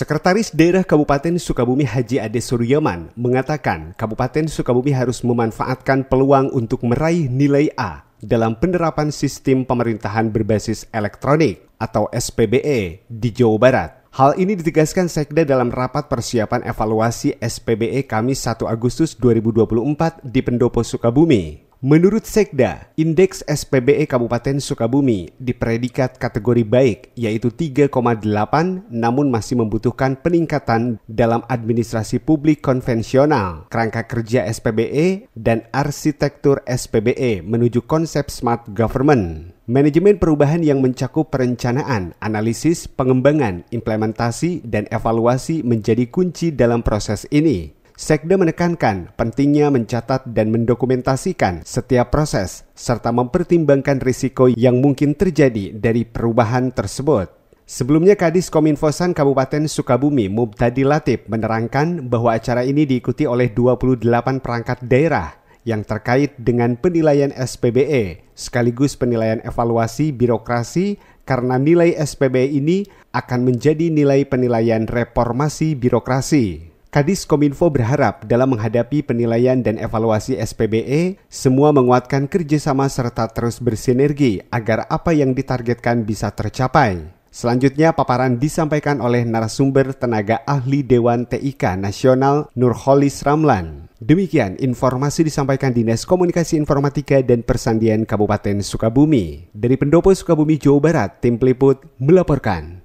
Sekretaris Daerah Kabupaten Sukabumi Haji Ade Suryaman mengatakan Kabupaten Sukabumi harus memanfaatkan peluang untuk meraih nilai A dalam penerapan sistem pemerintahan berbasis elektronik atau SPBE di Jawa Barat. Hal ini ditegaskan Sekda dalam rapat persiapan evaluasi SPBE Kamis 1 Agustus 2024 di Pendopo Sukabumi. Menurut Sekda, indeks SPBE Kabupaten Sukabumi di kategori baik yaitu 3,8 namun masih membutuhkan peningkatan dalam administrasi publik konvensional, kerangka kerja SPBE, dan arsitektur SPBE menuju konsep smart government. Manajemen perubahan yang mencakup perencanaan, analisis, pengembangan, implementasi, dan evaluasi menjadi kunci dalam proses ini. Sekda menekankan pentingnya mencatat dan mendokumentasikan setiap proses serta mempertimbangkan risiko yang mungkin terjadi dari perubahan tersebut. Sebelumnya Kadis Kominfosan Kabupaten Sukabumi Mubtadi Latif menerangkan bahwa acara ini diikuti oleh 28 perangkat daerah yang terkait dengan penilaian SPBE sekaligus penilaian evaluasi birokrasi karena nilai SPBE ini akan menjadi nilai penilaian reformasi birokrasi. Kadis Kominfo berharap dalam menghadapi penilaian dan evaluasi SPBE, semua menguatkan kerjasama serta terus bersinergi agar apa yang ditargetkan bisa tercapai. Selanjutnya paparan disampaikan oleh narasumber tenaga ahli Dewan TIK Nasional Nurholis Ramlan. Demikian informasi disampaikan Dinas Komunikasi Informatika dan Persandian Kabupaten Sukabumi. Dari Pendopo Sukabumi, Jawa Barat, tim peliput melaporkan.